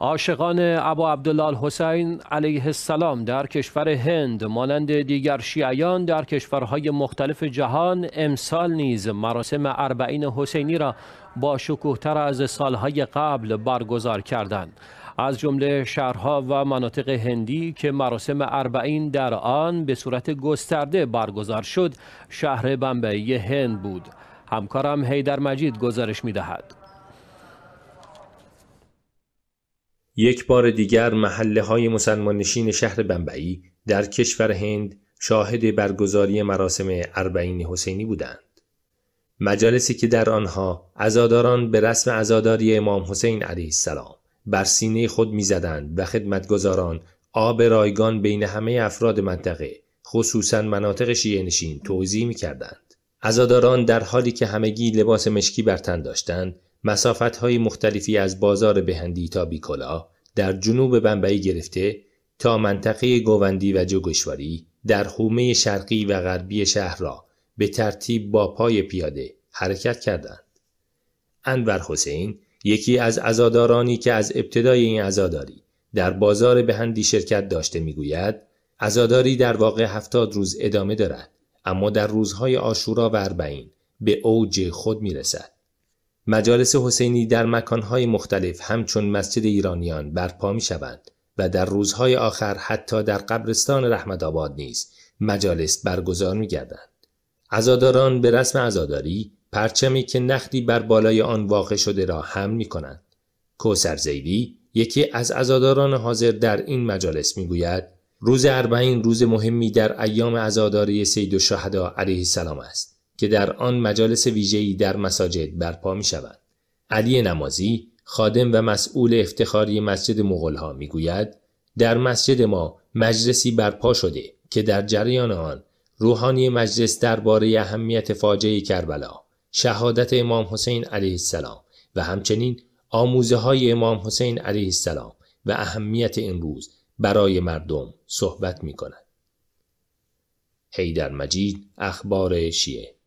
عاشقان ابو عبدالله حسین علیه السلام در کشور هند مانند دیگر شیعیان در کشورهای مختلف جهان امسال نیز مراسم اربعین حسینی را با شکوهتر از سالهای قبل برگزار کردند از جمله شهرها و مناطق هندی که مراسم اربعین در آن به صورت گسترده برگزار شد شهر بمبئی هند بود همکارم هیدر مجید گزارش می‌دهد. یک بار دیگر محله های مسلمان نشین شهر بنبعی در کشور هند شاهد برگزاری مراسم اربعین حسینی بودند. مجالسی که در آنها ازاداران به رسم ازاداری امام حسین علیه السلام بر سینه خود میزدند و خدمتگزاران آب رایگان بین همه افراد منطقه خصوصا مناطق شیعه نشین توضیح می کردند. ازاداران در حالی که همگی لباس مشکی بر تن داشتند های مختلفی از بازار بهندی تا بیکلا در جنوب بنبایی گرفته تا منطقه گووندی و جوگشواری در حومه شرقی و غربی شهر را به ترتیب با پای پیاده حرکت کردند. انور حسین یکی از ازادارانی که از ابتدای این ازاداری در بازار بهندی شرکت داشته میگوید عزاداری در واقع هفتاد روز ادامه دارد اما در روزهای آشورا و اربعین به اوج خود می رسد. مجالس حسینی در مکانهای مختلف همچون مسجد ایرانیان برپا می شوند و در روزهای آخر حتی در قبرستان رحمت آباد نیز مجالس برگزار می گردند. عزاداران به رسم عزاداری پرچمی که نخلی بر بالای آن واقع شده را حمل می کنند. کوسر زیدی یکی از ازاداران حاضر در این مجالس می گوید روز اربعین روز مهمی در ایام عزاداری سید و شهدا علیه السلام است. که در آن مجالس ویژه‌ای در مساجد برپا می شود. علی نمازی خادم و مسئول افتخاری مسجد مغلها می گوید در مسجد ما مجلسی برپا شده که در جریان آن روحانی مجلس درباره اهمیت فاجعه کربلا، شهادت امام حسین علیه السلام و همچنین آموزه های امام حسین علیه السلام و اهمیت این روز برای مردم صحبت می کند. حیدر مجید اخبار شیعه